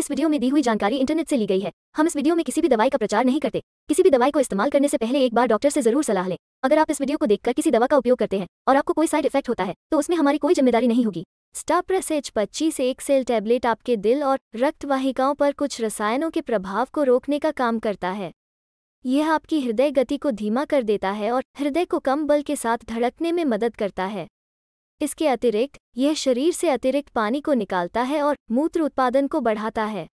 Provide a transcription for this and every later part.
इस वीडियो में दी हुई जानकारी इंटरनेट से ली गई है हम इस वीडियो में किसी भी दवाई का प्रचार नहीं करते किसी भी दवाई को इस्तेमाल करने से पहले एक बार डॉक्टर से जरूर सलाह लें अगर आप इस वीडियो को देखकर किसी दवा का उपयोग करते हैं और आपको कोई साइड इफेक्ट होता है तो उसमें हमारी कोई जिम्मेदारी नहीं होगी स्टार प्रेसेज पच्चीस एक सेल टैबलेट आपके दिल और रक्त वाहिकाओं पर कुछ रसायनों के प्रभाव को रोकने का काम करता है यह आपकी हृदय गति को धीमा कर देता है और हृदय को कम बल के साथ धड़कने में मदद करता है इसके अतिरिक्त यह शरीर से अतिरिक्त पानी को निकालता है और मूत्र उत्पादन को बढ़ाता है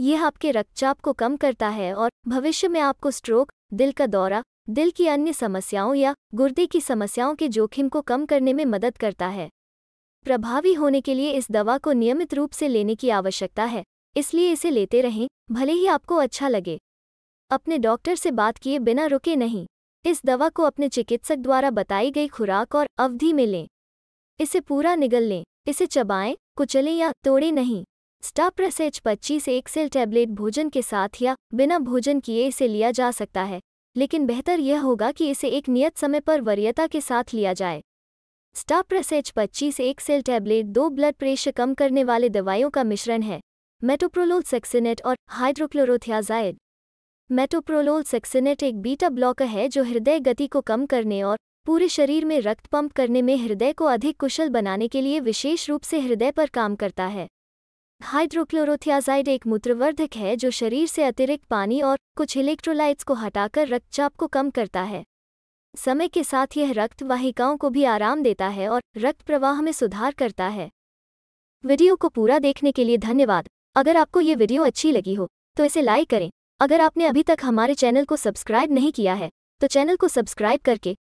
यह आपके रक्तचाप को कम करता है और भविष्य में आपको स्ट्रोक दिल का दौरा दिल की अन्य समस्याओं या गुर्दे की समस्याओं के जोखिम को कम करने में मदद करता है प्रभावी होने के लिए इस दवा को नियमित रूप से लेने की आवश्यकता है इसलिए इसे लेते रहें भले ही आपको अच्छा लगे अपने डॉक्टर से बात किए बिना रुके नहीं इस दवा को अपने चिकित्सक द्वारा बताई गई खुराक और अवधि में लें इसे पूरा निगल लें इसे चबाएं कुचलें या तोड़ें नहीं स्टार पच्चीस 25 एक सेल टैबलेट भोजन के साथ या बिना भोजन किए इसे लिया जा सकता है लेकिन बेहतर यह होगा कि इसे एक नियत समय पर वरीयता के साथ लिया जाए स्टार पच्चीस 25 एक सेल टैबलेट दो ब्लड प्रेशर कम करने वाले दवाइयों का मिश्रण है मेटोप्रोलोल सेक्सिनेट और हाइड्रोक्लोरोथियाजाइड मेटोप्रोलोल सेक्सिनेट एक बीटा ब्लॉकर है जो हृदय गति को कम करने और पूरे शरीर में रक्त पंप करने में हृदय को अधिक कुशल बनाने के लिए विशेष रूप से हृदय पर काम करता है हाइड्रोक्लोरोथियाजाइड एक मूत्रवर्धक है जो शरीर से अतिरिक्त पानी और कुछ इलेक्ट्रोलाइट्स को हटाकर रक्तचाप को कम करता है समय के साथ यह रक्त वाहिकाओं को भी आराम देता है और रक्त प्रवाह में सुधार करता है वीडियो को पूरा देखने के लिए धन्यवाद अगर आपको ये वीडियो अच्छी लगी हो तो इसे लाइक करें अगर आपने अभी तक हमारे चैनल को सब्सक्राइब नहीं किया है तो चैनल को सब्सक्राइब करके